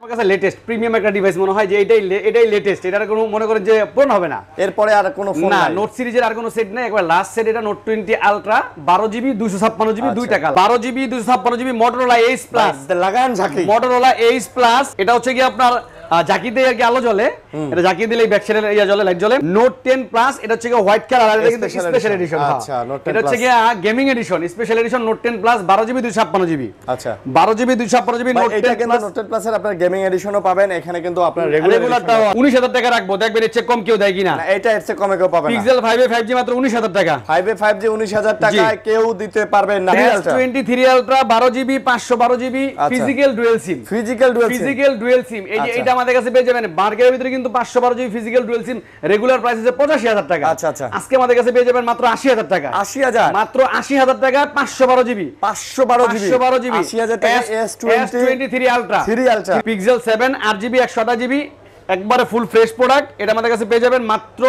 আমার কাছে latest premium একটা ডিভাইস মনে হয় যে এটাই এটাই লেটেস্ট এটার কোনো মনে করেন যে ফোন হবে না এরপরে আর কোনো ফোন না নোট সিরিজের আর কোনো সেট নেই একবার লাস্ট সেট এটা নোট টোয়েন্টি আলট্রা বারো জিবি ছাপ্পান্ন জিবি দুই টাকা আচ্ছা। বারো GB 256 GB Motorola H plus লাগান ঝাঁকি Motorola Edge প্লাস এটা হচ্ছে কি আপনার জাকি আর কি আলো জ্বলে এটা জাকি দিলে ব্যাক ইয়া জ্বলে লাইট জ্বলে নোট 10 প্লাস এটা হচ্ছে হোয়াইট কালার আর এটা কিন্তু স্পেশাল আচ্ছা, এডিশন হ্যাঁ। এটা হচ্ছে gaming edition special edition Note 10 plus 12 GB 256 GB আচ্ছা 12 জিবি 256 জিবি নোট 10 কিন্তু নোট 10 প্লাস এর আপনার গেমিং এডিশনও পাবেন এখানে কিন্তু আপনার রেগুলার 19000 টাকা রাখবো দেখবেন এর চেয়ে কম কেউ দেয় কিনা এটা এর চেয়ে কমে কেউ পাবেন না পিক্সেল 5 এ 5G মাত্র 19000 টাকা 5 এ 5G 19000 টাকা কেউ দিতে পারবে না 23 আলট্রা 12 জিবি বারো GB physical dual SIM physical dual SIM SIM এই আচ্ছা। এটা আমাদের কাছে পেয়ে যাবেন মার্কেটের ভিতরে কিন্তু পাঁচশো বারো GB physical dual SIM regular price আছে পঁচাশি হাজার টাকা আচ্ছা আচ্ছা আজকে আমাদের কাছে পেয়ে যাবেন মাত্র আশি হাজার টাকা আশি হাজার মাত্র আশি হাজার টাকা পাঁচশো বারো জিবি পাঁচশো বারো জিবি পাঁচশো বারো জিবি আশি হাজার twenty three ultra three ultra Pixel seven আট জিবি একশো জিবি একবারে ফুল ফ্রেশ প্রোডাক্ট এটা আমাদের কাছে পেয়ে যাবেন মাত্র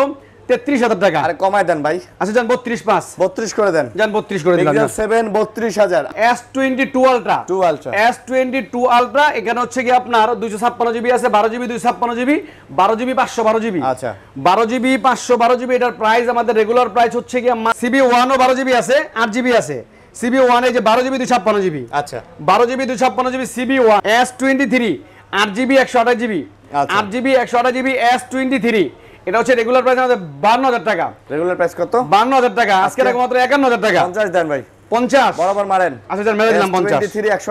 তেত্রিশ হাজার টাকা কমায় দেন ভাই আচ্ছা যান বত্রিশ পাঁচ বত্রিশ করে দেন যান বত্রিশ করে সেভেন বত্রিশ হাজার S twenty two ultra two ultra S twenty two ultra এখানে হচ্ছে কি আপনার দুইশো ছাপ্পান্ন জিবি আছে বারো জিবি দুইশো ছাপ্পান্ন জিবি বারো জিবি পাঁচশো বারো জিবি আচ্ছা বারো জিবি পাঁচশো বারো জিবি এটার প্রাইস আমাদের রেগুলার প্রাইস হচ্ছে কি সিবি ওয়ানও বারো জিবি আছে আট জিবি আছে সিবি ওয়ানে যে বারো জিবি দুই ছাপ্পান্ন জিবি আচ্ছা বারো জিবি দুই ছাপ্পান্ন GB CB one S twenty three আট জিবি একশো আঠাশ জিবি আচ্ছা। আট জিবি একশো আঠাশ জিবি এস টোয়েন্টি থ্রি এটা হচ্ছে রেগুলার প্রাইস আমাদের বান্ন হাজার টাকা রেগুলার প্রাইস কত বান্ন হাজার টাকা আজকে মাত্র একান্ন হাজার টাকা পঞ্চাশ দেন ভাই 50 বরাবর মারেন আচ্ছা মেরে দিলাম 50 23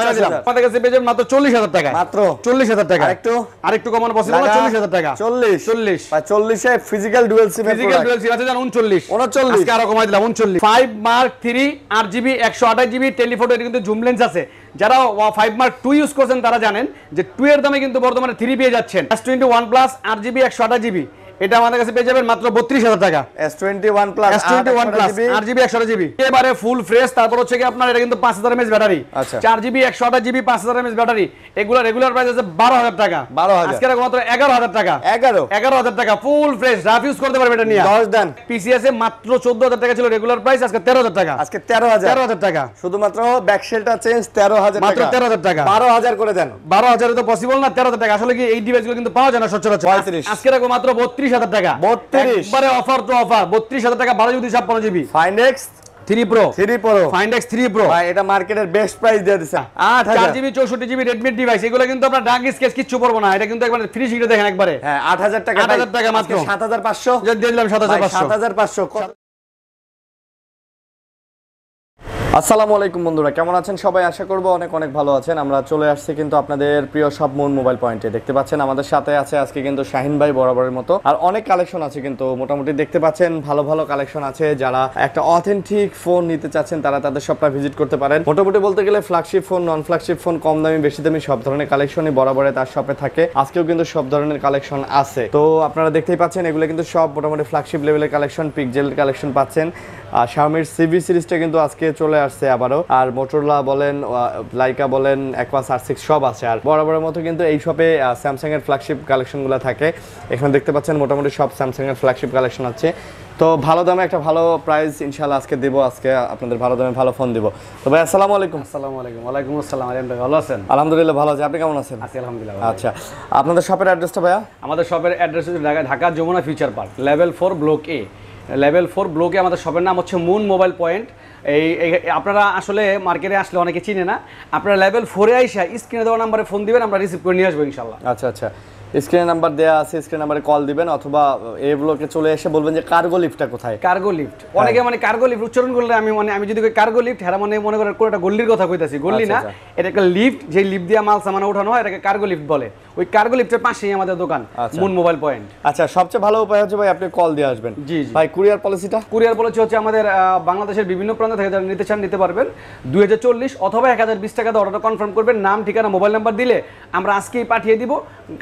মেরে দিলাম কাছে মাত্র 40000 টাকা মাত্র 40000 টাকা আরেকটু আরেকটু কমানো পসিবল না 40000 টাকা 40 40 বা 40 এ ফিজিক্যাল সিম ফিজিক্যাল সিম 39 39 আজকে আরো কমাই দিলাম 39 5 মার্ক 3 8 জিবি 128 জিবি কিন্তু জুম লেন্স আছে যারা ফাইভ মার্ক টু ইউজ করছেন তারা জানেন যে টু এর দামে কিন্তু বর্তমানে থ্রি পেয়ে যাচ্ছেন টোয়েন্টি ওয়ান প্লাস আট জিবি একশো আটা জিবি এটা আমাদের কাছে পেয়ে যাবেন মাত্র বত্রিশ হাজার টাকা S twenty one plus S twenty one plus আট জিবি একশো জিবি এবারে ফুল ফ্রেশ তারপর হচ্ছে কি আপনার এটা কিন্তু পাঁচ হাজার এমএস ব্যাটারি চার জিবি একশো আঠাশ জিবি পাঁচ হাজার এমএস ব্যাটারি এগুলো রেগুলার প্রাইস আছে বারো হাজার টাকা বারো হাজার আজকে মাত্র এগারো হাজার টাকা এগারো এগারো হাজার টাকা ফুল ফ্রেশ রাফ ইউজ করতে পারবে এটা নিয়ে দশ দেন পিসিএস এ মাত্র চোদ্দ হাজার টাকা ছিল রেগুলার প্রাইস আজকে তেরো হাজার টাকা আজকে তেরো হাজার তেরো হাজার টাকা শুধুমাত্র ব্যাকসেলটা চেঞ্জ তেরো হাজার মাত্র তেরো হাজার টাকা বারো হাজার করে দেন বারো হাজার তো পসিবল না তেরো হাজার টাকা আসলে কি এই ডিভাইসগুলো কিন্তু পাওয়া যায় না সচরাচর আজকে মাত্র বত্রিশ বত্রিশ চৌষট্টি জিবি রেডমি ডিভাইস এগুলো কিন্তু আপনার ডাঙ্ক স্কেচ কিচ্ছু পড়বো না এটা কিন্তু হ্যাঁ, আট হাজার টাকা আট হাজার টাকা মাত্র সাত হাজার পাঁচশো দিয়ে পাঁচশো আসসালামু আলাইকুম বন্ধুরা কেমন আছেন সবাই আশা করবো অনেক অনেক ভালো আছেন আমরা চলে আসছি কিন্তু আপনাদের প্রিয় সব মন মোবাইল পয়েন্টে দেখতে পাচ্ছেন আমাদের সাথে আছে আজকে কিন্তু শাহিন ভাই বরাবরের মতো আর অনেক কালেকশন আছে কিন্তু মোটামুটি দেখতে পাচ্ছেন ভালো ভালো কালেকশন আছে যারা একটা অথেন্টিক ফোন নিতে চাচ্ছেন তারা তাদের সবটা ভিজিট করতে পারেন মোটামুটি বলতে গেলে flagship phone non flagship phone কম দামি বেশি দামি সব ধরনের কালেকশনই বরাবরে তার শপে থাকে আজকেও কিন্তু সব ধরনের কালেকশন আছে তো আপনারা দেখতেই পাচ্ছেন এগুলো কিন্তু সব মোটামুটি ফ্ল্যাগশিপ লেভেলের কালেকশন পিকজেলের কালেকশন পাচ্ছেন আর শাওমির সিভি সিরিজটা কিন্তু আজকে চলে আসছে আবারও আর মোটরলা বলেন লাইকা বলেন একমাস আর সিক্স সব আছে আর বরাবরের মতো কিন্তু এই শপে এর ফ্ল্যাগশিপ কালেকশনগুলো থাকে এখানে দেখতে পাচ্ছেন মোটামুটি সব স্যামসাং এর ফ্ল্যাগশিপ কালেকশন আছে তো ভালো দামে একটা ভালো প্রাইস ইনশাল্লাহ আজকে দিব আজকে আপনাদের ভালো দামে ভালো ফোন দিব তো ভাই আসসালামু আলাইকুম আসসালামু আলাইকুম ওয়ালাইকুম আসসালাম আলিম ভাই ভালো আছেন আলহামদুলিল্লাহ ভালো আছি আপনি কেমন আছেন আছি আলহামদুলিল্লাহ আচ্ছা আপনাদের শপের অ্যাড্রেসটা ভাইয়া আমাদের শপের অ্যাড্রেস হচ্ছে Dhaka Jamuna future park level four block A level four ব্লকে আমাদের শপের নাম হচ্ছে মুন মোবাইল পয়েন্ট এই আপনারা আসলে মার্কেটে আসলে অনেকে চিনে না আপনারা লেভেল ফোরে আইসা স্ক্রিনে দেওয়া নাম্বারে ফোন দিবেন আমরা রিসিভ করে নিয়ে আসবো ইনশাল্লাহ আচ্ছা আচ্ছা স্ক্রিনে নাম্বার দেয়া আছে স্ক্রিন নাম্বারে কল দিবেন অথবা এ ব্লকে চলে এসে বলবেন যে কার্গো লিফটটা কোথায় কার্গো হ্যাঁ। লিফট অনেকে মানে কার্গো লিফট উচ্চারণ করলে আমি মানে আমি যদি কার্গো লিফট হেরা মানে মনে করেন কোনো একটা গল্লির কথা কইতাছি গল্লি না আচ্ছা, আচ্ছা। এটা একটা লিফট যে লিফট দিয়ে মাল সামান ওঠানো হয় এটাকে কার্গো লিফট বলে ওই কার্গো লিফটের পাশেই আমাদের দোকান মুন মোবাইল পয়েন্ট আচ্ছা সবচেয়ে ভালো উপায় হচ্ছে ভাই আপনি কল দিয়ে আসবেন জি ভাই কুরিয়ার পলিসিটা কুরিয়ার পলিসি হচ্ছে আমাদের বাংলাদেশের বিভিন্ন প্রান্ত থেকে যারা নিতে চান নিতে পারবেন দুই হাজার চল্লিশ অথবা এক হাজার বিশ টাকা অর্ডারটা কনফার্ম করবেন নাম ঠিকানা মোবাইল নাম্বার দিলে আমরা আজকেই পাঠিয়ে দিব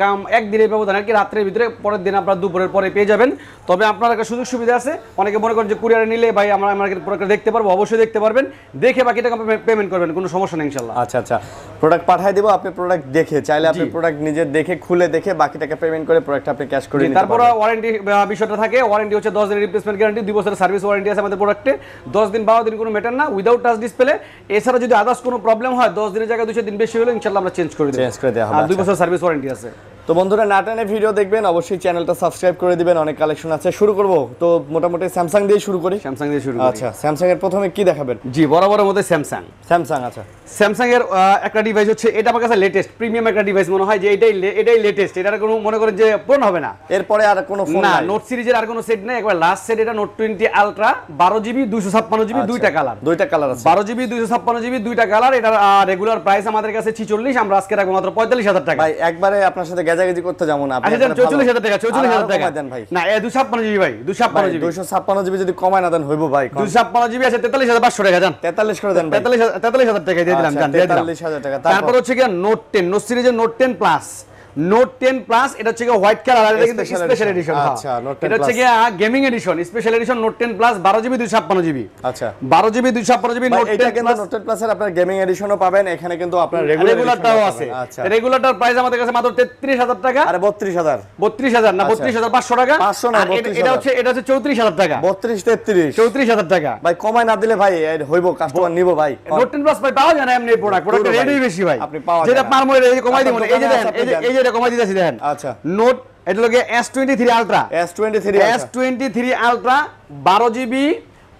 কাম একদিনের ব্যবধান আর কি রাত্রের ভিতরে পরের দিন আপনারা দুপুরের পরে পেয়ে যাবেন তবে আপনার একটা সুযোগ সুবিধা আছে অনেকে মনে করেন যে কুরিয়ারে নিলে ভাই আমরা আমরা প্রোডাক্ট দেখতে পারবো অবশ্যই দেখতে পারবেন দেখে বাকি টাকা পেমেন্ট করবেন কোনো সমস্যা নেই ইনশাল্লাহ আচ্ছা আচ্ছা প্রোডাক্ট পাঠিয়ে দেবো আপনি প্রোডাক্ট দেখে চাইলে আপনি প্রোডাক্ট নিজে দেখে খুলে দেখে বাকি টাকা পেমেন্ট করে প্রোডাক্ট আপনি ক্যাশ করে তারপর ওয়ারেন্টি বিষয়টা থাকে ওয়ারেন্টি হচ্ছে দশ দিনের রিপ্লেসমেন্ট গ্যারান্টি দুই বছরের সার্ভিস ওয়ারেন্টি আছে আমাদের প্রোডাক্টে দশ দিন বারো দিন কোনো ম্যাটার না উইদাউট টাচ ডিসপ্লে এছাড়া যদি আদার্স কোনো প্রবলেম হয় দশ দিনের জায়গায় দুশো দিন বেশি হলে ইনশাল্লাহ আমরা চেঞ্জ করে দেবো চেঞ্জ করে দেওয়া হবে আর দুই বছর সার্ভিস ওয়ারেন্টি আছে তো বন্ধুরা নাটানে ভিডিও দেখবেন অবশ্যই চ্যানেলটা সাবস্ক্রাইব করে দিবেন অনেক কালেকশন আছে শুরু করব তো মোটামুটি স্যামসাং দিয়ে শুরু করি স্যামসাং দিয়ে শুরু আচ্ছা স্যামসাং এর প্রথমে কি দেখাবেন জি বরাবরের মধ্যে স্যামসাং স্যামসাং আচ্ছা স্যামসাং এর একটা ডিভাইস হচ্ছে এটা আমার কাছে লেটেস্ট প্রিমিয়াম একটা ডিভাইস মনে হয় যে এটাই এটাই লেটেস্ট এটার কোনো মনে করেন যে পূরণ হবে না এরপরে আর কোনো ফোন না নোট সিরিজের আর কোনো সেট নেই একবার লাস্ট সেট এটা নোট 20 আলট্রা 12 জিবি 256 জিবি দুইটা কালার দুইটা কালার আছে 12 জিবি 256 জিবি দুইটা কালার এটার রেগুলার প্রাইস আমাদের কাছে 46 আমরা আজকে রাখবো মাত্র 45000 টাকা ভাই একবারে আপনার সাথে কাছাকাছি করতে আপনি আচ্ছা, হাজার টাকা চৌচল্লিশ হাজার টাকা দেন ভাই না দুশো জিবি ভাই দুশো জিবি দুশো জিবি যদি কমায় না দেন হইব ভাই দুশো জিবি আছে তেতাল্লিশ হাজার টাকা তেতাল্লিশ করে দেন তেতাল্লিশ হাজার টাকা দিয়ে দিলাম তেতাল্লিশ হাজার টাকা তারপর হচ্ছে কি নোট টেন নোট সিরিজের note ten plus note ten plus এটা হচ্ছে হোয়াইট কালার আর এটা স্পেশাল আচ্ছা, এডিশন হ্যাঁ। এটা হচ্ছে gaming edition special edition note ten plus বারো জিবি ছাপ্পান্ন জিবি আচ্ছা বারো জিবি ছাপ্পান্ন জিবি নোট টেন এটা কিন্তু নোট প্লাস এর আপনার গেমিং এডিশনও পাবেন এখানে কিন্তু আপনার রেগুলারটাও আছে রেগুলারটার আচ্ছা। প্রাইস আমাদের কাছে মাত্র তেত্রিশ হাজার টাকা আর বত্রিশ হাজার বত্রিশ হাজার না আচ্ছা। বত্রিশ হাজার পাঁচশো টাকা পাঁচশো না এটা হচ্ছে এটা হচ্ছে চৌত্রিশ হাজার টাকা বত্রিশ তেত্রিশ চৌত্রিশ হাজার টাকা ভাই কমায় না দিলে ভাই হইব কাস্টমার নিব ভাই নোট টেন প্লাস ভাই পাওয়া যায় না এমনি প্রোডাক্ট প্রোডাক্ট রেডি বেশি ভাই আপনি পাওয়া যায় যেটা পারমো এটা কমাই দিব এই যে এই যে এটা কমাই দিতেছি দেখেন আচ্ছা নোট এটা লোকে S twenty three ultra S twenty three S twenty three ultra GB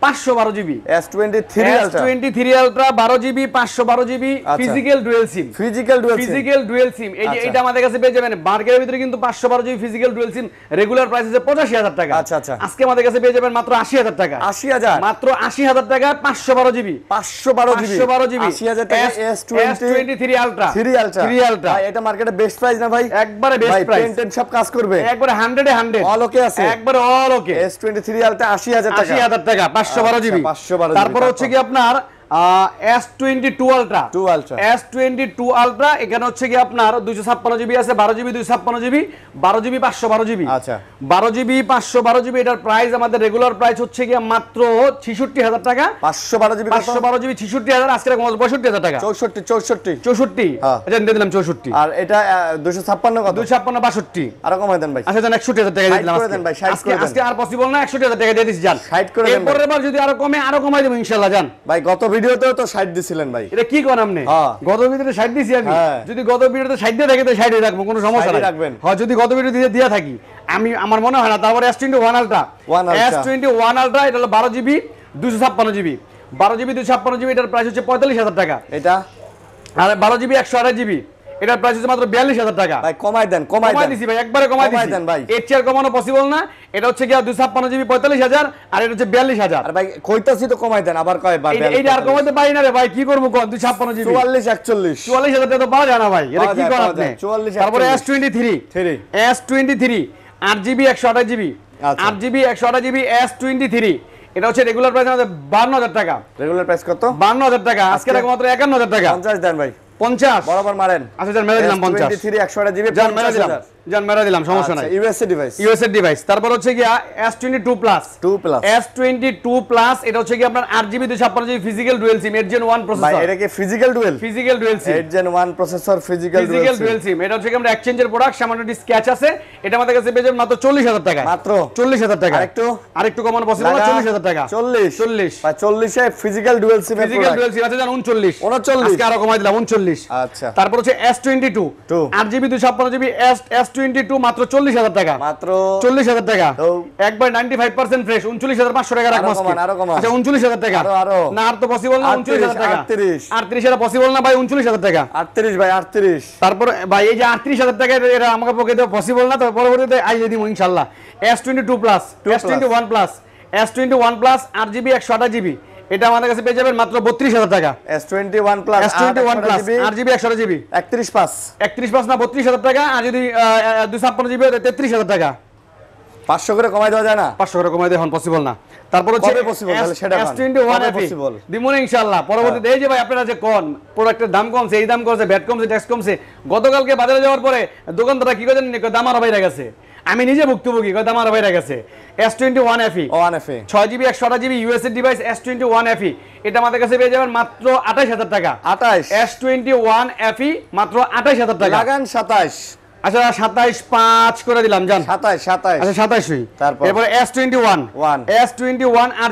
পাঁচশো বারো GB S twenty three S twenty three ultra বারো জিবি পাঁচশো বারো GB physical dual SIM physical dual physical dual SIM এই যে আচ্ছা। এটা আমাদের কাছে পেয়ে যাবেন মার্কেটের ভিতরে কিন্তু পাঁচশো বারো GB physical dual SIM regular price আছে পঁচাশি হাজার টাকা আচ্ছা আচ্ছা আজকে আমাদের কাছে পেয়ে যাবেন মাত্র আশি হাজার টাকা আশি হাজার মাত্র আশি হাজার টাকা পাঁচশো বারো জিবি পাঁচশো বারো জিবি পাঁচশো বারো জিবি আশি হাজার টাকা S twenty three ultra three ultra three ultra এটা মার্কেটে বেস্ট প্রাইস না ভাই একবারে বেস্ট প্রাইস টেন সব কাজ করবে একবারে হান্ড্রেডে হান্ড্রেড অল ওকে আছে একবারে all okay S twenty three ultra আশি হাজার টাকা আশি হাজার টাকা আচ্ছা, পাঁচশো বারো জিবি তারপর হচ্ছে কি আপনার S22 Ultra 2 Ultra S22 Ultra এখানে হচ্ছে কি আপনার 256 জিবি আছে 12 জিবি 256 জিবি 12 জিবি 512 জিবি আচ্ছা 12 জিবি 512 জিবি এটার প্রাইস আমাদের রেগুলার প্রাইস হচ্ছে কি মাত্র 66000 টাকা 512 জিবি 512 জিবি 66000 আজকে রাখলাম 65000 টাকা 64 64 64 আচ্ছা দিয়ে দিলাম 64 আর এটা 256 কত 256 62 আর কমাই দেন ভাই আচ্ছা জান 61000 টাকা দিলাম করে দেন ভাই 60 করে দেন আজকে আর পসিবল না 61000 টাকা দিয়ে দিছি জান 60 করে দেন এরপরে যদি আরো কমে আরো কমাই দেব ইনশাআল্লাহ জান ভাই গত ভিডিওতেও তো 60 দিছিলেন ভাই এটা কি কোন আপনি হ্যাঁ। গত ভিডিওতে দিছি আমি হ্যাঁ। যদি গত ভিডিওতে দিয়ে তো রাখবো কোনো সমস্যা নাই রাখবেন হ্যাঁ যদি গত ভিডিও দিয়ে থাকি আমি আমার মনে হয় না তারপরে S21 আলট্রা S21 আলট্রা এটা হলো বারো জিবি 256 জিবি বারো জিবি ছাপ্পান্ন জিবি এটার প্রাইস হচ্ছে পঁয়তাল্লিশ হাজার টাকা এটা আর বারো জিবি একশো আড়াই জিবি এটার প্রাইস মাত্র বিয়াল্লিশ হাজার টাকা ভাই কমাই দেন কমাই দেন দিছি ভাই একবারে কমাই দিছি দেন ভাই এর চেয়ার কমানো পসিবল না এটা হচ্ছে কি 256 জিবি হাজার আর এটা হচ্ছে বিয়াল্লিশ হাজার ভাই কইতাছি তো কমাই দেন আবার কয় ভাই এইটা আর কমাতে পারি না রে ভাই কি করবো কোন 256 জিবি একচল্লিশ চুয়াল্লিশ হাজার টাকা তো পাওয়া যায় না ভাই এটা কি করা আপনি চুয়াল্লিশ তারপরে আট জিবি একশো আঠাশ জিবি এস টোয়েন্টি থ্রি এটা হচ্ছে রেগুলার প্রাইস আমাদের হাজার টাকা রেগুলার প্রাইস কত হাজার টাকা আজকে মাত্র একান্ন হাজার টাকা পঞ্চাশ দেন ভাই 50 বরাবর মারেন আচ্ছা স্যার মেরে দিলাম 50 23 100 জিবি মেরে দিলাম মেরা দিলাম সমস্যা আচ্ছা, নাই ইউএসএ ডিভাইস ইউএসএ ডিভাইস তারপর হচ্ছে কি S22 plus 2 plus S22 plus এটা হচ্ছে কি আপনার 8GB 256GB physical dual SIM 8 gen one processor ভাই এটা কি physical dual physical dual SIM 8 gen one processor physical dual physical dual SIM এটা হচ্ছে কি আমরা এক্সচেঞ্জের প্রোডাক্ট সামান্য একটি স্ক্যাচ আছে এটা আমাদের কাছে পেয়ে মাত্র 40000 টাকা মাত্র 40000 টাকা আরেকটু আরেকটু কমানো পসিবল না 40000 টাকা 40 40 ভাই 40 এ physical dual SIM physical dual SIM আছে জান 39 39 আজকে আরো কমাই দিলাম 39 আচ্ছা তারপর হচ্ছে S22 8GB 256GB S S 22 মাত্র 40000 টাকা মাত্র টাকা একবার 95% ফ্রেশ 39500 টাকা রাখবো আজকে আচ্ছা টাকা আরো পসিবল আচ্ছা, না 39000 টাকা 38 38 এটা পসিবল না ভাই 39000 টাকা 38 ভাই 38 তারপর ভাই plus S21 plus S21 plus 8GB এটা আমাদের কাছে পেয়ে যাবেন মাত্র বত্রিশ টাকা না টাকা আর যদি টাকা করে কমাই দেওয়া যায় না করে কমাই পসিবল না তারপর হচ্ছে পসিবল ইনশাআল্লাহ পরবর্তীতে হ্যাঁ। এই যে ভাই আপনারা যে কোন প্রোডাক্টের দাম কমছে এই দাম কমছে ব্যাট কমছে ট্যাক্স কমছে গতকালকে বাজারে যাওয়ার পরে দোকানদাররা কি করেন দাম আরো বাইরে গেছে আমি নিজে ভুক্তভোগী কথা আমার ভাইরা গেছে S twenty one FE one FE ছয় জিবি একশো আঠাশ GB USA device S twenty one FE এটা আমাদের কাছে পেয়ে যাবেন মাত্র আঠাশ হাজার টাকা আঠাশ এস টোয়েন্টি ওয়ান এফি মাত্র আঠাশ হাজার টাকা লাগান সাতাশ আচ্ছা সাতাইশ পাঁচ করে দিলাম জান সাতাইশ সাতাইশ আচ্ছা তারপর S twenty one one one আট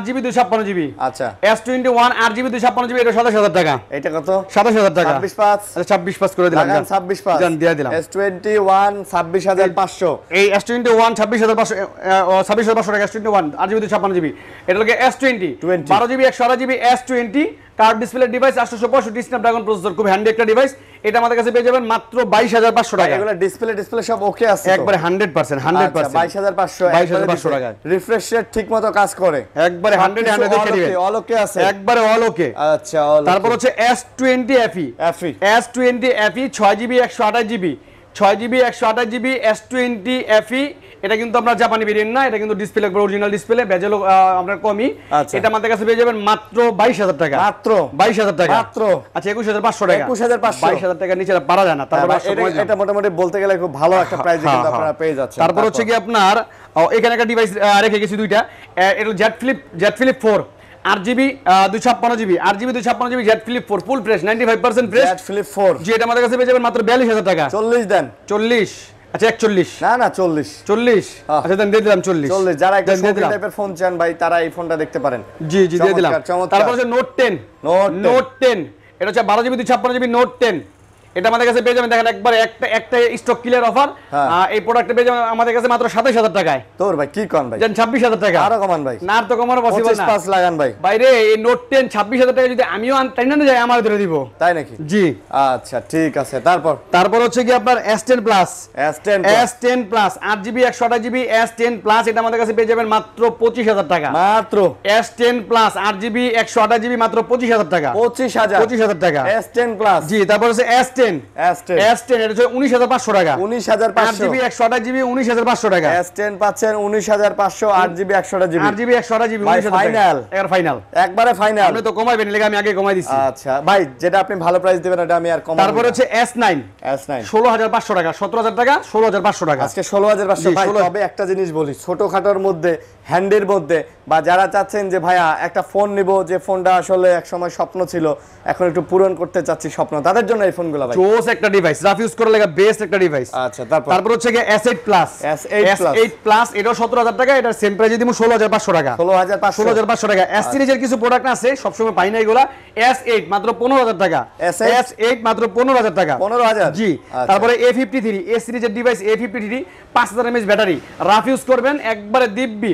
সাতাশ হাজার টাকা এটা সাতাশ হাজার টাকা ছাব্বিশ পাঁচ আচ্ছা, ছাব্বিশ পাঁচ ছাব্বিশ পাঁচ জান দিলাম এস টোয়েন্টি ওয়ান ছাব্বিশ হাজার পাঁচশো এই এস টোয়েন্টি ওয়ান ছাব্বিশ হাজার পাঁচশো ছাব্বিশ হাজার ওয়ান আট জিবি দুই ছাপ্পান্ন এটা এস টোয়েন্টি বারো জিবি একশো আড়াই GB S twenty curve display device আটশোশো পঁয়ষট্টি স্ন্যাপড্রাগন প্রসেসর খুব হ্যান্ডি একটা ডিভাইস এটা আমাদের কাছে পেয়ে যাবেন মাত্র বাইশ হাজার পাঁচশো টাকা ডিসপ্লে ডিসপ্লে সব ওকে আছে একবারে হান্ড্রেড পার্সেন্ট হান্ড্রেড পার্সেন্ট বাইশ হাজার পাঁচশো বাইশ হাজার পাঁচশো টাকা রিফ্রেশ রেট ঠিক মতো কাজ করে একবারে হান্ড্রেড হান্ড্রেড অল ওকে আছে একবারে অল ওকে আচ্ছা তারপর হচ্ছে S twenty FE FE S twenty FE ছয় জিবি একশো আঠাশ জিবি ছয় জিবি একশো আঠাশ জিবি এস টোয়েন্টি এফ এটা কিন্তু আপনার জাপানি বেরিয়েন না এটা কিন্তু ডিসপ্লে অরিজিনাল ডিসপ্লে বেজেল আপনার কমই আচ্ছা। এটা আমাদের কাছে পেয়ে যাবেন মাত্র বাইশ হাজার টাকা মাত্র বাইশ হাজার টাকা মাত্র আচ্ছা একুশ হাজার পাঁচশো টাকা একুশ হাজার পাঁচশো বাইশ হাজার টাকা নিচে পারা যায় না হ্যাঁ, এটা মোটামুটি বলতে গেলে খুব ভালো একটা প্রাইস হ্যাঁ, কিন্তু হ্যাঁ, আপনারা পেয়ে যাচ্ছেন তারপর হচ্ছে কি আপনার এখানে একটা ডিভাইস রেখে গেছি দুইটা এটা Z flip Z flip four আট জিবি ছাপ্পান্ন জিবি আট জিবি দুই GB Z flip four full fresh ninety five percent flip four G এটা আমাদের কাছে পেয়ে মাত্র বিয়াল্লিশ হাজার টাকা চল্লিশ দেন চল্লিশ আচ্ছা একচল্লিশ না না চল্লিশ চল্লিশ আচ্ছা দেন দিয়ে দিলাম চল্লিশ চল্লিশ যারা একটা টাইপের ফোন চান ভাই তারা এই ফোনটা দেখতে পারেন জি জি দিয়ে দিলাম তারপর হচ্ছে নোট টেন নোট টেন এটা হচ্ছে বারো জিবি দুই ছাপ্পান্ন জিবি নোট টেন এটা আমাদের কাছে একটা একটা স্টক হ্যাঁ। পেয়ে যাবেন মাত্র 27000 টাকায় টাকা আরো কমান ভাই আচ্ছা, তারপর plus S10 S10 plus 8GB 128GB S10 plus এটা টাকা মাত্র S10 প্লাস 8GB টাকা জি তারপর টাকা আগে টাকা আচ্ছা, একটা জিনিস বলি ছোটখাটোর মধ্যে হ্যান্ডের মধ্যে বা যারা চাচ্ছেন যে ভাইয়া একটা ফোন নিব যে ফোনটা আসলে একসময় স্বপ্ন ছিল এখন একটু পূরণ করতে চাচ্ছি স্বপ্ন তাদের জন্য এই ফোনগুলো ভাই জোস একটা ডিভাইস রাফ ইউজ করে লাগা বেস্ট একটা ডিভাইস আচ্ছা তারপর তারপর হচ্ছে কি S8 প্লাস S8 প্লাস এটা 17000 টাকা এটার সেম প্রাইস দিমু 16500 টাকা 16500 16500 টাকা আচ্ছা। S সিরিজের কিছু প্রোডাক্ট আছে সব সময় পাই না এগুলা S8 মাত্র 15000 টাকা S8 মাত্র 15000 টাকা 15000 জি আচ্ছা। তারপরে A53 A সিরিজের device A53 5000 mAh battery rough use করবেন একবারে দিব্বি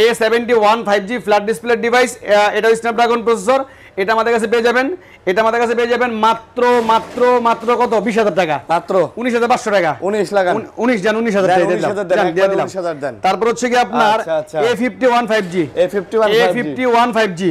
A seventy one five G flat display device এটাও স্ন্যাপড্রাগন প্রসেসর এটা আমাদের কাছে পেয়ে যাবেন এটা আমাদের কাছে পেয়ে যাবেন মাত্র মাত্র মাত্র কত বিশ হাজার টাকা মাত্র উনিশ হাজার পাঁচশো টাকা উনিশ লাগান উনিশ যান উনিশ হাজার তারপর হচ্ছে কি আপনার A fifty one five G A fifty one five G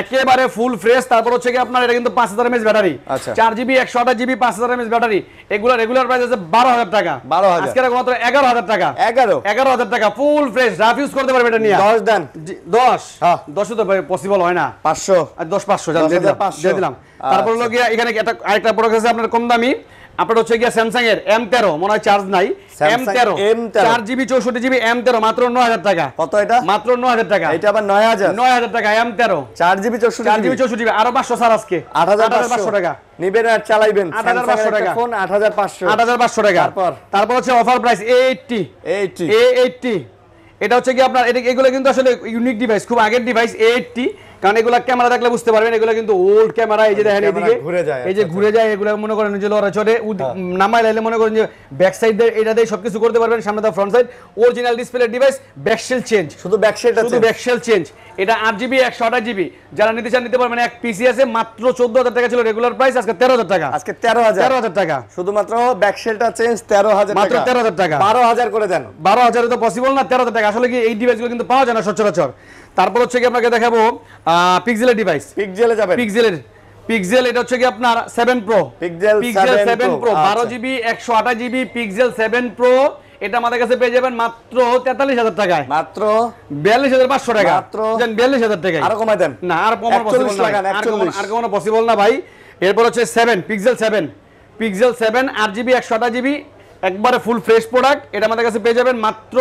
একেবারে ফুল ফ্রেশ তারপর হচ্ছে কি আপনার এটা কিন্তু পাঁচ হাজার এমএস ব্যাটারি আচ্ছা। চার জিবি একশো আঠাশ জিবি পাঁচ হাজার এমএস ব্যাটারি এগুলো রেগুলার প্রাইস আছে বারো হাজার টাকা বারো হাজার আজকে মাত্র এগারো হাজার টাকা এগারো এগারো হাজার টাকা ফুল ফ্রেশ রাফ ইউজ করতে পারবে এটা নিয়ে দশ দেন দশ হ্যাঁ। দশও তো পসিবল হয় না পাঁচশো দশ পাঁচশো দিয়ে দিলাম তারপর হলো গিয়ে এখানে একটা আরেকটা প্রোডাক্ট আছে আপনার কম দামি আপনার হচ্ছে গিয়া স্যামসাং এর এম তেরো মনে হয় চার্জ নাই চার জিবি চৌষট্টি জিবি এম তেরো মাত্র নয় হাজার টাকা কত এটা মাত্র নয় হাজার টাকা এটা আবার নয় হাজার নয় হাজার টাকা এম তেরো চার জিবি চৌষট্টি চার জিবি চৌষট্টি আরো পাঁচশো স্যার আজকে আট হাজার পাঁচশো টাকা নিবেন আর চালাইবেন আট হাজার পাঁচশো টাকা ফোন আট হাজার পাঁচশো আট হাজার পাঁচশো টাকা তারপর তারপর হচ্ছে offer price A eighty eighty A eighty এটা হচ্ছে কি আপনার এটা এগুলো কিন্তু আসলে ইউনিক ডিভাইস খুব আগের ডিভাইস এ এইটটি কারণ এগুলো ক্যামেরা দেখলে বুঝতে পারবেন এগুলো কিন্তু ওল্ড ক্যামেরা এই যে দেখেন এদিকে এই যে আচ্ছা, ঘুরে আচ্ছা। যায় এগুলো মনে করেন যে লড়া চড়ে হ্যাঁ। নামায় লাইলে মনে করেন যে ব্যাক সাইড এটা দিয়ে সবকিছু করতে পারবেন সামনে the front side original display device back shell change শুধু ব্যাকশেলটা শুধু ব্যাকশেল চেঞ্জ এটা আট জিবি একশো আঠাশ জিবি যারা নিতে চান নিতে পারবেন এক পিসি আছে মাত্র চোদ্দ হাজার টাকা ছিল রেগুলার প্রাইস আজকে তেরো হাজার টাকা আজকে তেরো হাজার তেরো হাজার টাকা শুধুমাত্র ব্যাকশেলটা চেঞ্জ তেরো হাজার মাত্র তেরো হাজার টাকা বারো হাজার করে দেন বারো হাজারে তো পসিবল না তেরো হাজার টাকা আসলে কি এই ডিভাইসগুলো কিন্তু পাওয়া যায় না সচরাচর তারপর হচ্ছে কি আপনাকে দেখাবো পিক্সেলের ডিভাইস পিক্সেলে যাবে পিক্সেলের পিক্সেল এটা হচ্ছে কি আপনার 7 pro pixel 7 pro 12 GB 128 GB pixel 7 pro এটা আমাদের কাছে পেয়ে যাবেন মাত্র 43000 টাকায় মাত্র 42500 টাকা মাত্র 42000 টাকায় আর কমাই দেন না আর কমানো পসিবল না আর কমানো পসিবল না ভাই এরপর হচ্ছে 7 পিক্সেল 7 পিক্সেল 7 8 জিবি 128 জিবি একবারে ফুল ফ্রেশ প্রোডাক্ট এটা আমাদের কাছে পেয়ে যাবেন মাত্র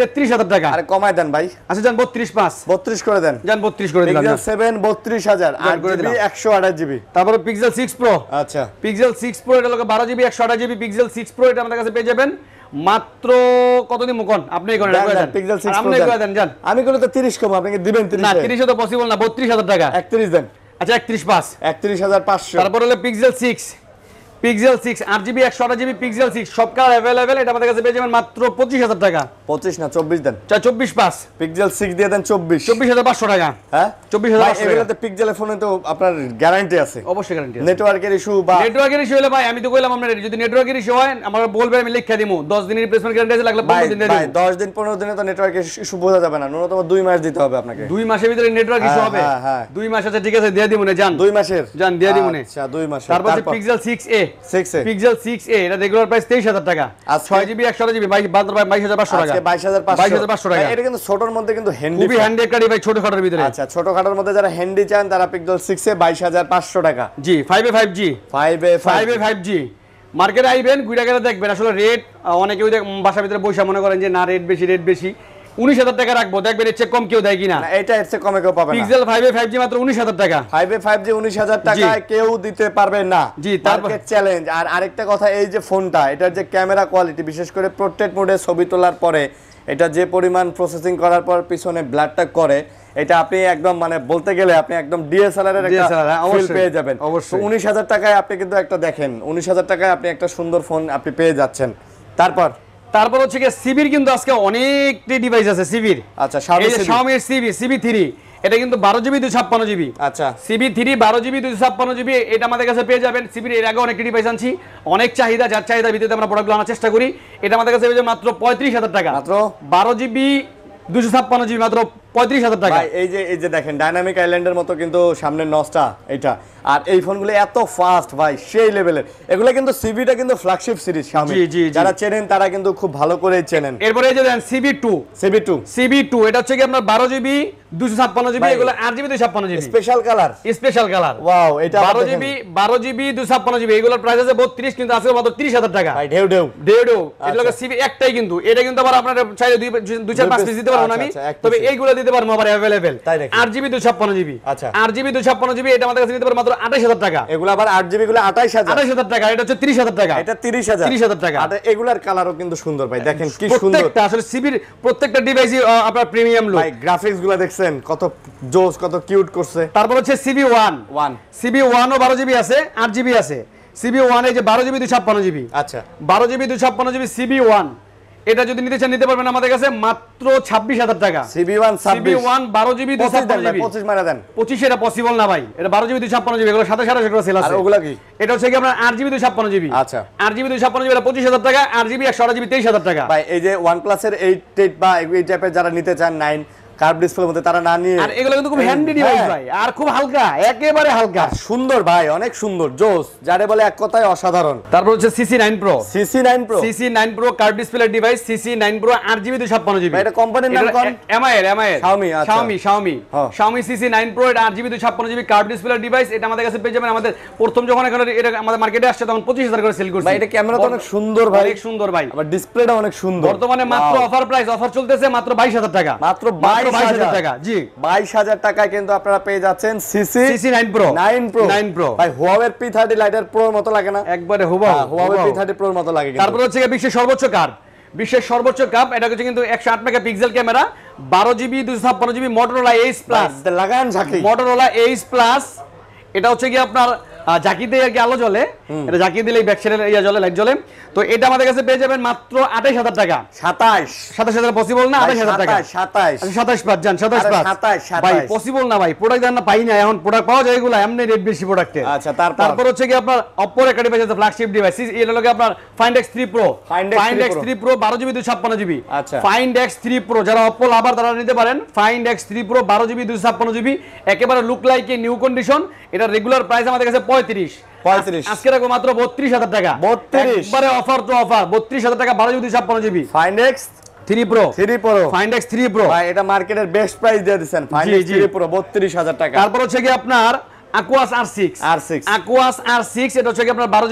তেত্রিশ হাজার টাকা আর কমায় দেন ভাই আচ্ছা যান বত্রিশ পাঁচ বত্রিশ করে দেন যান বত্রিশ করে দিলাম সেভেন বত্রিশ হাজার আট জিবি একশো আঠাশ জিবি তারপরে পিক্সেল সিক্স প্রো আচ্ছা পিক্সেল সিক্স প্রো এটা লোক বারো জিবি একশো আঠাশ জিবি পিক্সেল সিক্স প্রো এটা আমাদের কাছে পেয়ে যাবেন মাত্র কত দিন মুকন আপনি করেন পিক্সেল করে দেন জান আমি করলে তো 30 কম আপনাকে দিবেন না 30 তো পসিবল না বত্রিশ হাজার টাকা একত্রিশ দেন আচ্ছা একত্রিশ 31 হাজার পাঁচশো তারপর হলো pixel six pixel 6 8GB 128GB pixel 6 সব কালার अवेलेबल এটা আমাদের কাছে পেয়ে যাবেন মাত্র 25000 টাকা 25 না 24 দেন চা 24 পাস পিক্সেল 6 দিয়ে দেন 24 24500 টাকা হ্যাঁ 24500 এগুলোতে পিক্সেলের ফোনে তো আপনার গ্যারান্টি আছে অবশ্যই গ্যারান্টি আছে নেটওয়ার্কের ইস্যু বা নেটওয়ার্কের ইস্যু হলে ভাই আমি তো কইলাম আপনারা যদি নেটওয়ার্কের ইস্যু হয় আমরা বলবে আমি লিখে দিমু 10 দিনের রিপ্লেসমেন্ট গ্যারান্টি আছে লাগলে 15 দিন দেন ভাই 10 দিন 15 দিনে তো নেটওয়ার্কের ইস্যু বোঝা যাবে না ন্যূনতম 2 মাস দিতে হবে আপনাকে 2 মাসের ভিতরে নেটওয়ার্ক ইস্যু হ্যাঁ, হবে হ্যাঁ হ্যাঁ 2 মাস আছে ঠিক আছে দিয়ে দিমু না জান 2 মাসের জান দিয়ে দিমু না আচ্ছা 2 মাসের তারপর পিক্সেল 6a পিক্সেল 6a এটা রেগুলার প্রাইস 23000 টাকা আর 6GB 128GB 22500 টাকা আজকে 22500 টাকা এটা কিন্তু ছোটর মধ্যে কিন্তু ছোট আচ্ছা, মধ্যে যারা হ্যান্ডি চান তারা পিক্সেল 6a 22500 টাকা জি 5a 5G 5a 5G মার্কেটে আইবেন গুইরা গেলে দেখবেন আসলে রেট অনেকেই বাসার ভিতরে বসে মনে করেন যে না রেট বেশি রেট বেশি এটা যে ছবি তোলার পরে এটা যে পরিমাণ প্রসেসিং করার পর পিছনে ব্লাডটা করে এটা আপনি একদম মানে বলতে গেলে আপনি একদম ডিএসএলআর এর পেয়ে যাবেন অবশ্যই হাজার টাকায় আপনি কিন্তু একটা দেখেন হাজার টাকায় আপনি একটা সুন্দর ফোন আপনি পেয়ে যাচ্ছেন তারপর তারপর হচ্ছে সিবির কিন্তু আজকে অনেকটি ডিভাইস আছে সিবির আচ্ছা সিবি সিবি থ্রি এটা কিন্তু বারো জিবি দুই ছাপ্পান্ন জিবি আচ্ছা সিবি থ্রি বারো জিবি দুই ছাপ্পান্ন জিবি এটা আমাদের কাছে পেয়ে যাবেন সিবির এর আগে অনেক ডিভাইস আনছি অনেক চাহিদা যার চাহিদা ভিত্তিতে আমরা প্রোডাক্ট আনার চেষ্টা করি এটা আমাদের কাছে পেয়ে যাবে মাত্র পঁয়ত্রিশ হাজার টাকা মাত্র বারো জিবি দুশো ছাপ্পান্ন জিবি মাত্র পঁয়ত্রিশ হাজার টাকা এই যে এই যে দেখেন ডাইনামিক আইল্যান্ডের মতো কিন্তু এটা আর এই ফোনগুলো এত ফাস্ট ভাই সেই লেভেলের এগুলো কিন্তু সিবিটা কিন্তু ফ্ল্যাগশিপ সিরিজ সামনে যারা চেনেন তারা কিন্তু খুব ভালো করে চেনেন এরপরে এই যে দেন CE two CE two CE two এটা হচ্ছে কি আপনার বারো জিবি দুশো ছাপ্পান্ন জিবি এগুলো আট জিবি দুশো ছাপ্পান্ন GB special colour special colour wow এটা বারো জিবি বারো জিবি দুশো ছাপ্পান্ন জিবি এগুলোর প্রাইস আছে বত্রিশ কিন্তু মাত্র হাজার টাকা ঢেউ ঢেউ ঢেউ ঢেউ আচ্ছা। এগুলো সিবি একটাই কিন্তু এটা কিন্তু আবার আপনার চাইলে দুই চার পাঁচ পিস দিতে পারবো আমি আচ্ছা, আচ্ছা, তবে এইগুলো দিতে পারবো আবার অ্যাভেলেবেল তাই জিবি জিবি আচ্ছা জিবি জিবি এটা আমাদের কাছে নিতে পারবো মাত্র টাকা এগুলো আবার জিবি গুলো টাকা এটা হচ্ছে টাকা এটা এগুলার কালারও কিন্তু সুন্দর ভাই দেখেন কি সুন্দর আসলে সিবির প্রত্যেকটা ডিভাইসই আপনার প্রিমিয়াম লুক ভাই গুলো দেখছেন কত জোস কত কিউট করছে তারপর হচ্ছে সিবি ওয়ান ওয়ান সিবি ও বারো জিবি আছে আট জিবি আছে সিবি ওয়ানে যে বারো জিবি দুশো ছাপ্পান্ন জিবি আচ্ছা বারো জিবি দুশো ছাপ্পান্ন জিবি সিবি ওয়ান এটা যদি নিতে চান নিতে পারবেন আমাদের কাছে মাত্র ছাব্বিশ হাজার টাকা সিবি ওয়ান সিবি ওয়ান বারো জিবি পঁচিশ মারা দেন পঁচিশ এটা পসিবল না ভাই এটা বারো জিবি দুই ছাপ্পান্ন জিবি এগুলো সাথে সাথে সেগুলো সেল আছে ওগুলো কি এটা হচ্ছে কি আপনার আট জিবি দুই ছাপ্পান্ন জিবি আচ্ছা আট জিবি দুই ছাপ্পান্ন জিবি এটা পঁচিশ হাজার টাকা আট জিবি একশো আট জিবি তেইশ হাজার টাকা ভাই এই যে ওয়ান প্লাসের এইট এইট বা এই টাইপের যারা নিতে চান নাইন আর ডিভাইস হ্যাঁ। আচ্ছা। এটা আমাদের কাছে পেয়ে যাবেন আমাদের প্রথম যখন এটা মার্কেটে আসছে তখন পঁচিশ হাজার করে সেল করছে এটা ক্যামেরা অনেক সুন্দর ভাই সুন্দর ভাই অনেক সুন্দর বর্তমানে মাত্র অফার প্রাইস অফার চলতেছে মাত্র বাইশ হাজার টাকা মাত্র বাইশ একবারে হুবা হ্যাঁ, মতো লাগে কিন্তু তারপর হচ্ছে বিশ্বের সর্বোচ্চ কার্ড বিশ্বের সর্বোচ্চ কাপ এটা হচ্ছে কিন্তু একশো আট মেগা পিক্সেল ক্যামেরা বারো জিবি দুশো ছাপ্পান্ন জিবি মোটরোলা এইচ প্লাস লাগান মোটরোলা এইচ প্লাস এটা হচ্ছে কি আপনার জাকি দিয়ে আর কি আলো জ্বলে এটা জাকি দিলেই ইয়া জ্বলে লাইট জ্বলে তো এটা আমাদের কাছে পেয়ে যাবেন মাত্র টাকা পসিবল আচ্ছা, না ভাই পসিবল না ভাই প্রোডাক্ট জান না পাই না এখন প্রোডাক্ট পাওয়া যায় এমনি বেশি আচ্ছা তারপর হচ্ছে কি আপনার অপর আছে ফ্ল্যাগশিপ ডিভাইস আপনার Find X three pro Find X pro GB Find X pro যারা অপো লাভার তারা নিতে পারেন ফাইন্ড এক্স থ্রি প্রো বারো জিবি দুশো জিবি একেবারে লুক লাইক নিউ কন্ডিশন এটা রেগুলার প্রাইস আমাদের কাছে পঁয়ত্রিশ বারো জিবি ফাইনেক্স জিবি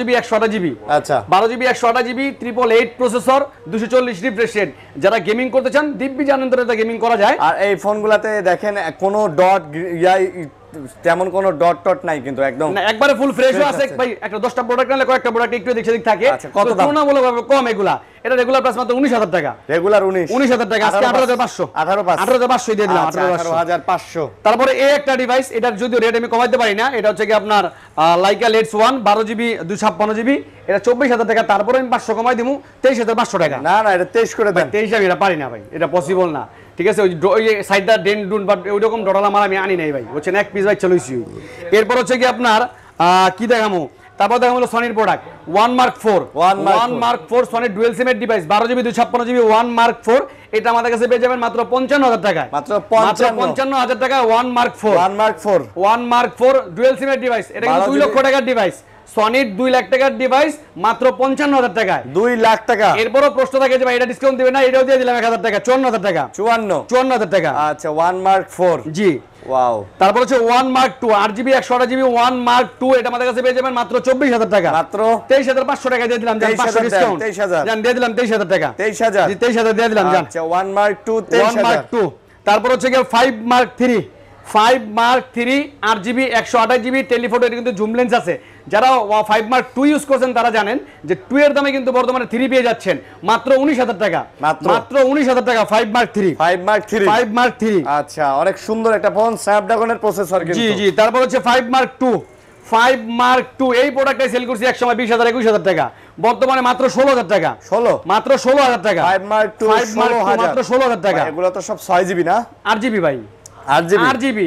জিবি আচ্ছা জিবি 128 জিবি প্রসেসর দুশো চল্লিশ রেট যারা গেমিং করতে চান দিব্যি জানেন তো গেমিং করা যায় আর এই ফোনগুলোতে দেখেন কোনো ডট তেমন কোনো ডট টট নাই কিন্তু একদম একবারে ফুল ফ্রেশও আছে ভাই একটা 10টা প্রোডাক্ট নালে কয়েকটা প্রোডাক্ট একটু দেখে দিক থাকে আচ্ছা, কত তুলনামূলকভাবে কম এগুলা এটা রেগুলার প্রাইস মাত্র 19000 টাকা রেগুলার 19 19000 টাকা আজকে 18500 18500 দিয়ে দিলাম 18500 তারপরে এই একটা ডিভাইস এটার রেট আমি কমাইতে পারি না এটা হচ্ছে কি আপনার লাইকা লেটস 1 এটা 24000 টাকা তারপরে আমি 500 কমাই দিমু 23500 টাকা না না এটা 23 করে দেন 23 আমি এটা পারি না ভাই এটা পসিবল না ঠিক আছে ওই ডেন ডুন বা ওইরকম ডলার আমার আমি আনি নাই ভাই বলছেন এক পিস ভাই চলেছি এরপর হচ্ছে কি আপনার কি দেখামো তারপর দেখা হলো সনির product one mark four one mark four সনির ডুয়েল সিমের ডিভাইস বারো জিবি দুই ছাপ্পান্ন জিবি ওয়ান মার্ক ফোর এটা আমাদের কাছে পেয়ে যাবেন মাত্র পঞ্চান্ন হাজার টাকায় মাত্র পঞ্চান্ন হাজার one mark four one mark four one mark four dual সিমের ডিভাইস এটা কিন্তু দুই লক্ষ টাকার ডিভাইস সনির দুই লাখ টাকার ডিভাইস মাত্র পঞ্চান্ন হাজার টাকায় দুই লাখ টাকা এরপরও প্রশ্ন থাকে যে এটা ডিসকাউন্ট দিবে না এটাও দিয়ে দিলাম এক হাজার টাকা চুয়ান্ন হাজার টাকা চুয়ান্ন চুয়ান্ন হাজার টাকা আচ্ছা ওয়ান মার্ক ফোর জি তারপর হচ্ছে ওয়ান মার্ক টু আট জিবি একশো আট জিবি ওয়ান মার্ক টু এটা আমাদের কাছে পেয়ে যাবেন মাত্র চব্বিশ হাজার টাকা মাত্র তেইশ হাজার পাঁচশো টাকা দিয়ে দিলাম তেইশ হাজার দিয়ে দিলাম তেইশ হাজার টাকা তেইশ হাজার তেইশ হাজার দিয়ে দিলাম one mark two one mark two তারপর হচ্ছে গিয়ে five mark three five mark three আট জিবি একশো আঠাশ জিবি টেলিফোটো এটা কিন্তু জুম লেন্স আছে যারা ফাইভ মার্ক টু ইউজ করছেন তারা জানেন যে টু এর দামে কিন্তু বর্তমানে থ্রি পেয়ে যাচ্ছেন মাত্র উনিশ হাজার টাকা মাত্র উনিশ হাজার টাকা five mark three five mark three five mark three আচ্ছা অনেক সুন্দর একটা ফোন স্ন্যাপড্রাগনের প্রসেসর জি জি তারপর হচ্ছে five mark two five mark two এই প্রোডাক্টটা সেল করছি একসময় বিশ হাজার একুশ হাজার টাকা বর্তমানে মাত্র ষোলো হাজার টাকা ষোলো মাত্র ষোলো হাজার টাকা ফাইভ মার্ক টু মাত্র ষোলো হাজার টাকা এগুলো তো সব ছয় জিবি না আট জিবি ভাই এটা কিন্তু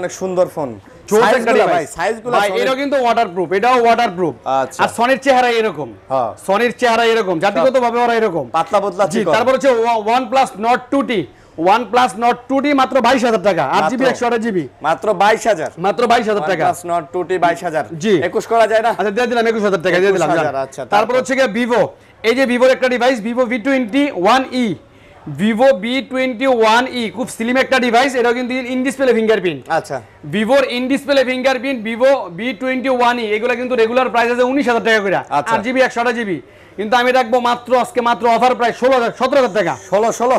অনেক সুন্দর ফোন কিন্তু ওয়াটারপ্রুফ এটাও ওয়াটারপ্রুফ আচ্ছা। আর সনির চেহারা এরকম সনির চেহারা এরকম জাতিগত ভাবে ওরা এরকম পাতলা পাতলা তারপর হচ্ছে OnePlus Nord two T OnePlus Nord 2D মাত্র 22000 টাকা 8GB 128GB মাত্র 22000 মাত্র 22000 টাকা OnePlus Nord 22000 জি 21 করা যায় না আচ্ছা দিয়ে দিলাম 21000 টাকা দিয়ে দিলাম আচ্ছা তারপর হচ্ছে কি Vivo এই যে Vivo e। e, একটা device Vivo Vivo V one E খুব স্লিম একটা ডিভাইস এটাও কিন্তু ইন ডিসপ্লে ফিঙ্গারপ্রিন্ট আচ্ছা ভিভোর in display fingerprint Vivo V twenty one E কিন্তু রেগুলার প্রাইস আছে উনিশ হাজার টাকা করে আচ্ছা। আট জিবি জিবি কিন্তু আমি রাখবো মাত্র আজকে মাত্র অফার প্রায় ষোলো হাজার সতেরো হাজার টাকা ষোলো ষোলো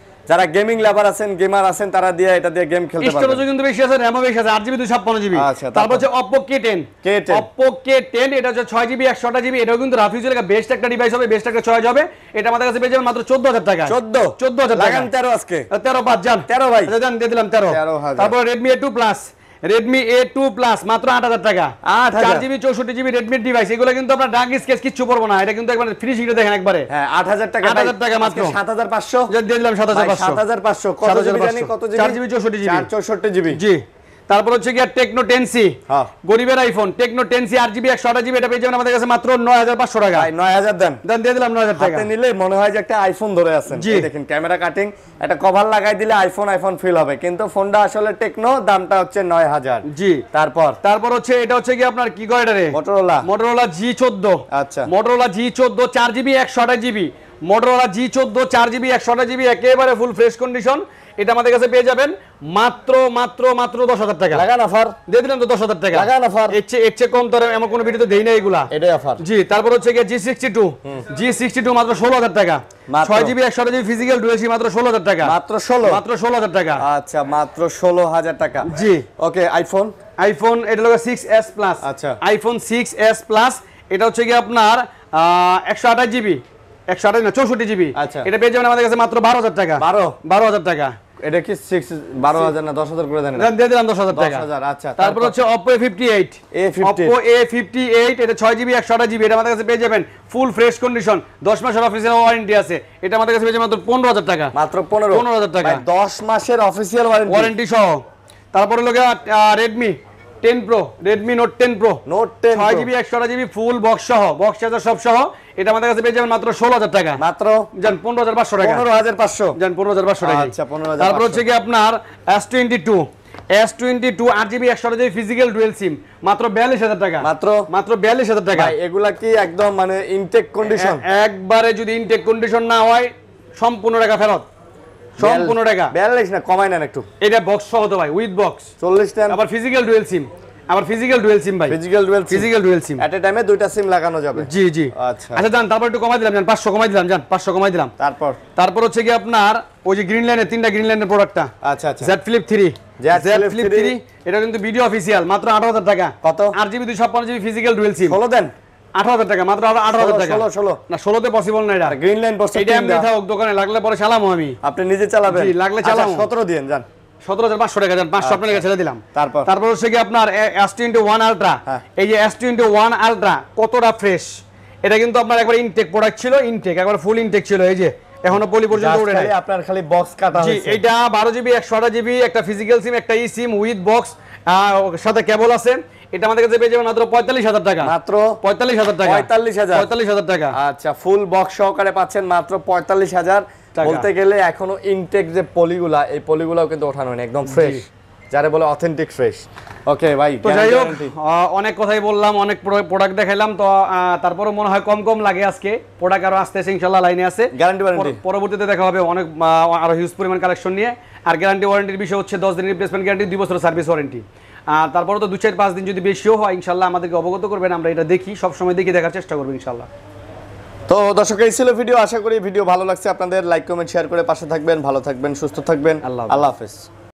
যারা গেমিং লাভার আছেন গেমার আছেন তারা দিয়ে এটা দিয়ে গেম খেলতে পারবেন স্টোরেজ কিন্তু বেশি আছে RAM বেশি আছে 8GB 256GB আচ্ছা তারপর হচ্ছে Oppo K10 K10 Oppo K10 এটা হচ্ছে 6GB 128GB এটাও কিন্তু রাফিউজ কাছে বেস্ট একটা ডিভাইস হবে বেস্ট একটা চয়েস হবে এটা আমাদের কাছে পেয়ে যাবেন মাত্র 14000 টাকা 14 14000 টাকা লাগান 13 আজকে 13 বাদ যান 13 ভাই আচ্ছা, যান দিয়ে দিলাম 13 13000 তারপর Redmi A2 Plus Redmi A two plus মাত্র আট হাজার টাকা চার জিবি চৌষট্টি জিবি রেডমির ডিভাইস এগুলো কিন্তু আপনার ডাক স্কেচ কিচ্ছু পড়বো না এটা কিন্তু একবার ফ্রি সিটে দেখেন একবারে হ্যাঁ, আট হাজার টাকা আট হাজার টাকা মাত্র সাত হাজার পাঁচশো দিয়ে দিলাম সাত হাজার পাঁচশো সাত হাজার পাঁচশো কত জিবি চার জিবি চৌষট্টি জিবি চৌষট্টি জিবি জি তারপর হচ্ছে গিয়া টেকনো টেনসি গরিবের আইফোন টেকনো টেনসি আট জিবি 100 আটা জিবি এটা পেয়ে যাবেন আমাদের কাছে মাত্র 9500 টাকা নয় হাজার দেন দেন দিয়ে দিলাম 9000 টাকা হাতে নিলে মনে হয় যে একটা আইফোন ধরে আছেন এই দেখেন ক্যামেরা কাটিং একটা কভার লাগাই দিলে আইফোন আইফোন ফিল হবে কিন্তু ফোনটা আসলে টেকনো দামটা হচ্ছে 9000 জি তারপর তারপর হচ্ছে এটা হচ্ছে কি আপনার কি গয়ডারে মোটরোলা মোটরোলা জি চোদ্দ আচ্ছা মোটরোলা জি চোদ্দ চার জিবি 100 আটা জিবি মোটরোলা জি চোদ্দ চার জিবি 100 আটা জিবি একেবারে ফুল ফ্রেশ কন্ডিশন এটা আমাদের কাছে পেয়ে যাবেন মাত্র মাত্র মাত্র দশ হাজার টাকা লাগান অফার দিয়ে দিলাম তো দশ হাজার টাকা লাগান অফার এর চেয়ে এর চেয়ে কম দরে এমন কোনো ভিডিওতে দেই না এগুলা এটাই অফার জি তারপর হচ্ছে গিয়ে G sixty two G sixty two মাত্র ষোলো হাজার টাকা ছয় জিবি একশো জিবি ফিজিক্যাল ডুয়েছি মাত্র ষোলো হাজার টাকা মাত্র ষোলো মাত্র ষোলো হাজার টাকা আচ্ছা মাত্র ষোলো হাজার টাকা জি ওকে আইফোন আইফোন এটা লোক সিক্স এস প্লাস আচ্ছা আইফোন সিক্স এস প্লাস এটা হচ্ছে গিয়ে আপনার একশো আঠাশ জিবি একশো জিবি আচ্ছা এটা পেয়ে যাবেন আমাদের কাছে মাত্র বারো হাজার টাকা বারো বারো হাজার টাকা এটা কি সিক্স বারো হাজার না দশ হাজার করে দেন দিয়ে দিলাম দশ হাজার টাকা আচ্ছা তারপর হচ্ছে Oppo A fifty eight Oppo A fifty eight এটা ছয় জিবি একশো জিবি এটা আমাদের কাছে পেয়ে যাবেন ফুল ফ্রেশ কন্ডিশন দশ মাসের অফিসিয়াল ওয়ারেন্টি আছে এটা আমাদের কাছে পেয়ে যাবেন মাত্র পনেরো হাজার টাকা মাত্র পনেরো পনেরো হাজার টাকা দশ মাসের অফিসিয়াল ওয়ারেন্টি সহ তারপরে লোকে Redmi 10 pro Redmi note 10 pro note 10 6 GB full box সহ বক্স চার্জার সব সহ এটা আমাদের কাছে পেয়ে যাবেন মাত্র 16000 টাকা মাত্র জান 15500 টাকা 15500 জান 15500 টাকা আচ্ছা তারপর হচ্ছে কি আপনার S22 S22 ফিজিক্যাল ডুয়াল সিম মাত্র 42000 টাকা মাত্র মাত্র 42000 টাকা ভাই এগুলা কি একদম মানে ইনটেক কন্ডিশন একবারে যদি ইনটেক কন্ডিশন না হয় সম্পূর্ণ টাকা ফেরত টাকা না একটু এটা বক্স ভাই উইথ বক্স আবার ডুয়েল সিম ডুয়েল সিম ভাই ফিজিক্যাল সিম দুইটা সিম লাগানো যাবে আচ্ছা। আচ্ছা, তারপর একটু কমাই দিলাম কমাই দিলাম কমাই দিলাম তারপর তারপর হচ্ছে কি আপনার ওই যে গ্রিন লাইনের তিনটা গ্রিন লাইনের প্রোডাক্টটা আচ্ছা আচ্ছা থ্রি ফ্লিপ ফ্লিপ এটা কিন্তু ভিডিও অফিসিয়াল মাত্র হাজার টাকা কত আর জিবি ছাপ্পান্ন জিবি ফিজিক্যাল ডুয়েল সিম হলো দেন কতটা ফ্রেশ এটা কিন্তু আপনার ইনটেক প্রোডাক্ট ছিল ফুল ইনটেক ছিল এই যে এখনো আপনার খালি বক্স এটা বারো জিবি একশো জিবি একটা ফিজিক্যাল সিম একটা ই সিম উইথ বক্স সাথে কেবল আছে এটা আমাদের কাছে পেয়ে যাবেন মাত্র পঁয়তাল্লিশ হাজার টাকা মাত্র পঁয়তাল্লিশ হাজার টাকা পঁয়তাল্লিশ হাজার পঁয়তাল্লিশ হাজার টাকা আচ্ছা ফুল বক্স সহকারে পাচ্ছেন মাত্র পঁয়তাল্লিশ হাজার বলতে গেলে এখনো ইনটেক যে পলিগুলা এই পলিগুলাও কিন্তু ওঠানো হয়নি একদম ফ্রেশ যারে বলে অথেন্টিক ফ্রেশ ওকে ভাই তো যাই হোক অনেক কথাই বললাম অনেক প্রোডাক্ট দেখাইলাম তো তারপরে মনে হয় কম কম লাগে আজকে প্রোডাক্ট আরো আসতে ইনশাআল্লাহ লাইনে আছে গ্যারান্টি ওয়ারেন্টি পরবর্তীতে দেখা হবে অনেক আরো হিউজ পরিমাণ কালেকশন নিয়ে আর গ্যারান্টি ওয়ারেন্টির বিষয় হচ্ছে দশ দিনের রিপ্লেসমেন্ট গ্যারান্টি দুই বছরের সার্ভিস ওয়ারেন্টি আর তারপরে তো দু চার পাঁচ দিন যদি বেশিও হয় ইনশাল্লাহ আমাদেরকে অবগত করবেন আমরা এটা দেখি সবসময় দেখি দেখার চেষ্টা করবো ইনশাল্লাহ তো দর্শক এই ছিল ভিডিও আশা করি ভিডিও ভালো লাগছে আপনাদের লাইক কমেন্ট শেয়ার করে পাশে থাকবেন ভালো থাকবেন সুস্থ থাকবেন আল্লাহ আল্লাহ হাফেজ